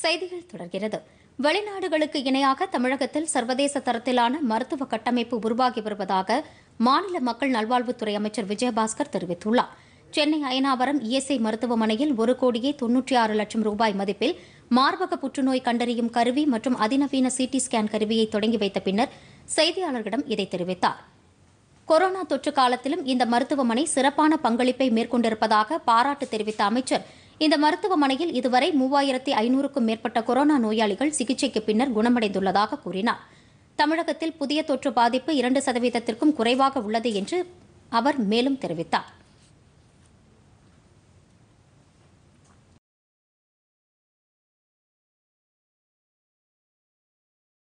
செய்திகள் தொடர்கிறது வெளிநாடுகளுக்கு இணையாக தமிழகத்தில் சர்வதேச தரத்திலான மருத்துவ கட்டமைப்பு உருவாகி வருவதாக மாநில மக்கள் நல்வாழ்வுத்துறை அமைச்சர் விஜயபாஸ்கர் தெரிவித்துள்ளார் சென்னை அயனாவரம் இஎஸ்ஐ மருத்துவமனையில் ஒரு கோடியே தொன்னூற்றி ஆறு லட்சம் ரூபாய் மதிப்பில் மார்பக புற்றுநோய் கண்டறியும் கருவி மற்றும் அதிநவீன சிடி ஸ்கேன் கருவியை தொடங்கி வைத்த பின்னர் செய்தியாளர்களிடம் இதை தெரிவித்தார் கொரோனா தொற்று காலத்திலும் இந்த மருத்துவமனை சிறப்பான பங்களிப்பை மேற்கொண்டிருப்பதாக பாராட்டு தெரிவித்த அமைச்சர் இந்த மருத்துவமனையில் இதுவரை மூவாயிரத்தி ஐநூறுக்கும் மேற்பட்ட கொரோனா நோயாளிகள் சிகிச்சைக்கு பின்னர் குணமடைந்துள்ளதாக கூறினார் தமிழகத்தில் புதிய தொற்று பாதிப்பு இரண்டு சதவீதத்திற்கும் குறைவாக உள்ளது என்று அவர் மேலும் தெரிவித்தார்